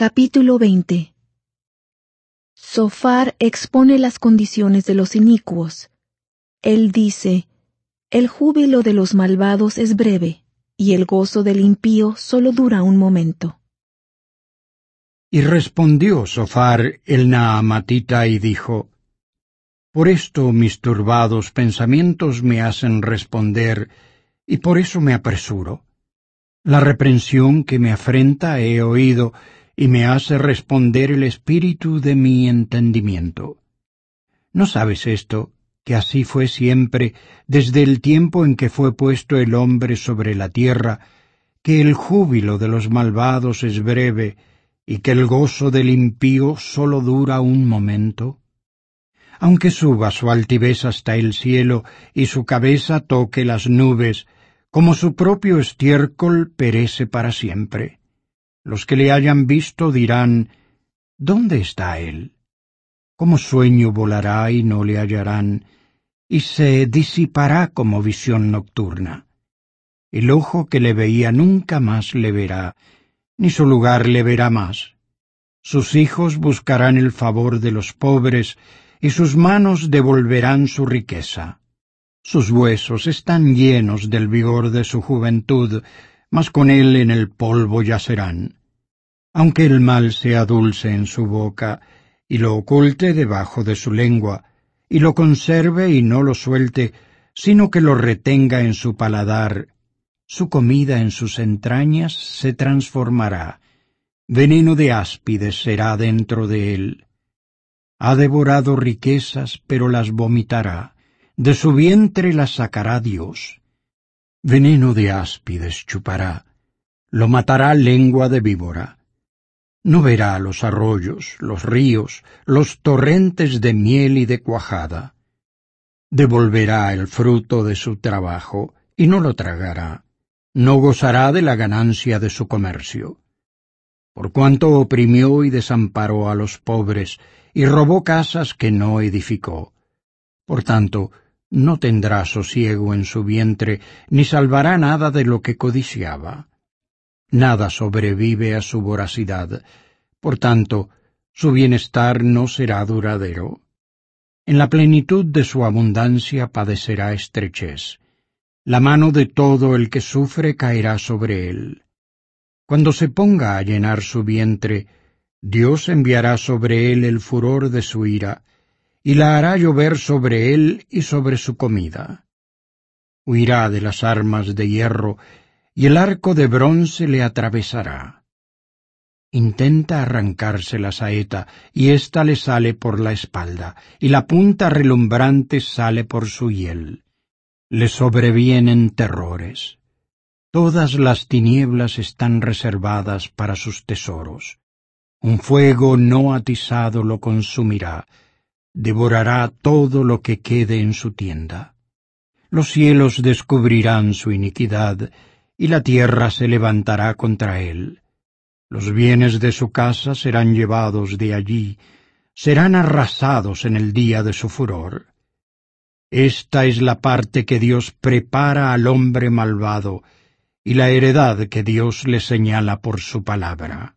Capítulo 20 Sofar expone las condiciones de los inicuos. Él dice, El júbilo de los malvados es breve, y el gozo del impío solo dura un momento. Y respondió Sofar el Naamatita y dijo, Por esto mis turbados pensamientos me hacen responder, y por eso me apresuro. La reprensión que me afrenta he oído, y me hace responder el espíritu de mi entendimiento. ¿No sabes esto, que así fue siempre, desde el tiempo en que fue puesto el hombre sobre la tierra, que el júbilo de los malvados es breve, y que el gozo del impío sólo dura un momento? Aunque suba su altivez hasta el cielo y su cabeza toque las nubes, como su propio estiércol perece para siempre. Los que le hayan visto dirán, ¿Dónde está él? Como sueño volará y no le hallarán, y se disipará como visión nocturna. El ojo que le veía nunca más le verá, ni su lugar le verá más. Sus hijos buscarán el favor de los pobres, y sus manos devolverán su riqueza. Sus huesos están llenos del vigor de su juventud, mas con él en el polvo yacerán. Aunque el mal sea dulce en su boca, y lo oculte debajo de su lengua, y lo conserve y no lo suelte, sino que lo retenga en su paladar, su comida en sus entrañas se transformará, veneno de áspides será dentro de él. Ha devorado riquezas, pero las vomitará, de su vientre las sacará Dios. Veneno de áspides chupará, lo matará lengua de víbora. No verá los arroyos, los ríos, los torrentes de miel y de cuajada. Devolverá el fruto de su trabajo y no lo tragará. No gozará de la ganancia de su comercio. Por cuanto oprimió y desamparó a los pobres y robó casas que no edificó. Por tanto, no tendrá sosiego en su vientre, ni salvará nada de lo que codiciaba. Nada sobrevive a su voracidad, por tanto, su bienestar no será duradero. En la plenitud de su abundancia padecerá estrechez. La mano de todo el que sufre caerá sobre él. Cuando se ponga a llenar su vientre, Dios enviará sobre él el furor de su ira, y la hará llover sobre él y sobre su comida. Huirá de las armas de hierro, y el arco de bronce le atravesará. Intenta arrancarse la saeta, y ésta le sale por la espalda, y la punta relumbrante sale por su hiel. Le sobrevienen terrores. Todas las tinieblas están reservadas para sus tesoros. Un fuego no atizado lo consumirá, devorará todo lo que quede en su tienda. Los cielos descubrirán su iniquidad, y la tierra se levantará contra él. Los bienes de su casa serán llevados de allí, serán arrasados en el día de su furor. Esta es la parte que Dios prepara al hombre malvado, y la heredad que Dios le señala por su palabra.